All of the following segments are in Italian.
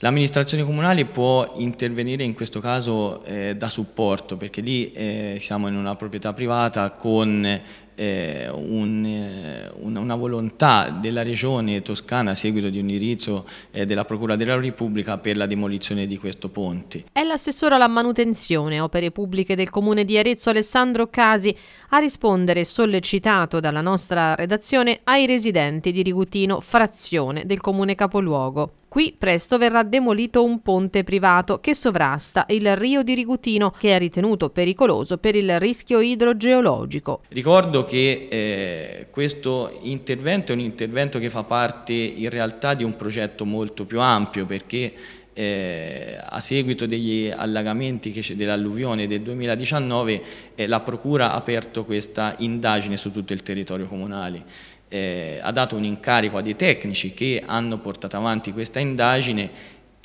L'amministrazione comunale può intervenire in questo caso eh, da supporto perché lì eh, siamo in una proprietà privata con eh, un, eh, una, una, volontà della regione toscana a seguito di un indirizzo eh, della Procura della Repubblica per la demolizione di questo ponte. È l'assessore alla manutenzione opere pubbliche del comune di Arezzo Alessandro Casi a rispondere sollecitato dalla nostra redazione ai residenti di Rigutino, frazione del comune capoluogo. Qui presto verrà demolito un ponte privato che sovrasta il rio di Rigutino che è ritenuto pericoloso per il rischio idrogeologico. Ricordo che eh, questo intervento è un intervento che fa parte in realtà di un progetto molto più ampio perché eh, a seguito degli allagamenti dell'alluvione del 2019 eh, la Procura ha aperto questa indagine su tutto il territorio comunale eh, ha dato un incarico a dei tecnici che hanno portato avanti questa indagine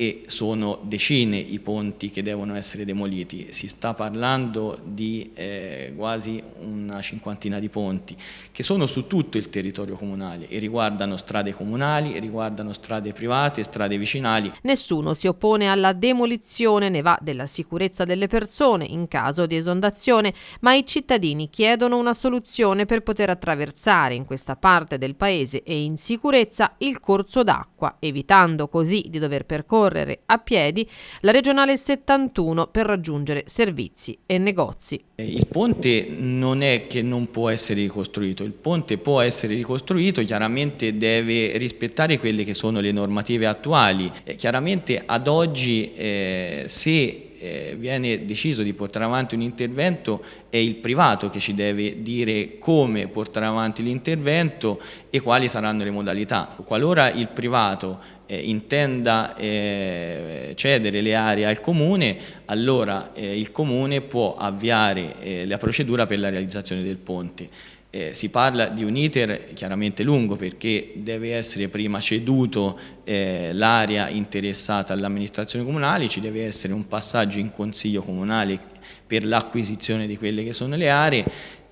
e sono decine i ponti che devono essere demoliti, si sta parlando di eh, quasi una cinquantina di ponti che sono su tutto il territorio comunale e riguardano strade comunali, riguardano strade private, strade vicinali. Nessuno si oppone alla demolizione, ne va della sicurezza delle persone in caso di esondazione, ma i cittadini chiedono una soluzione per poter attraversare in questa parte del paese e in sicurezza il corso d'acqua, evitando così di dover percorrere percorrere a piedi la regionale 71 per raggiungere servizi e negozi. Eh, il ponte non è che non può essere ricostruito, il ponte può essere ricostruito, chiaramente deve rispettare quelle che sono le normative attuali. Eh, chiaramente ad oggi eh, se eh, viene deciso di portare avanti un intervento è il privato che ci deve dire come portare avanti l'intervento e quali saranno le modalità. Qualora il privato eh, intenda eh, cedere le aree al Comune, allora eh, il Comune può avviare la procedura per la realizzazione del ponte. Eh, si parla di un iter chiaramente lungo perché deve essere prima ceduto eh, l'area interessata all'amministrazione comunale, ci deve essere un passaggio in consiglio comunale per l'acquisizione di quelle che sono le aree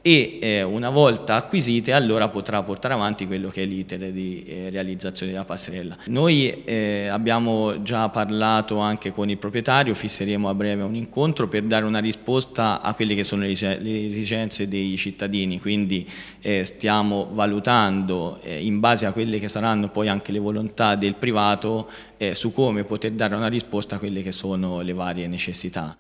e eh, una volta acquisite allora potrà portare avanti quello che è l'iter di eh, realizzazione della passerella. Noi eh, abbiamo già parlato anche con il proprietario, fisseremo a breve un incontro per dare una risposta a quelle che sono le, le esigenze dei cittadini, quindi eh, stiamo valutando eh, in base a quelle che saranno poi anche le volontà del privato eh, su come poter dare una risposta a quelle che sono le varie necessità.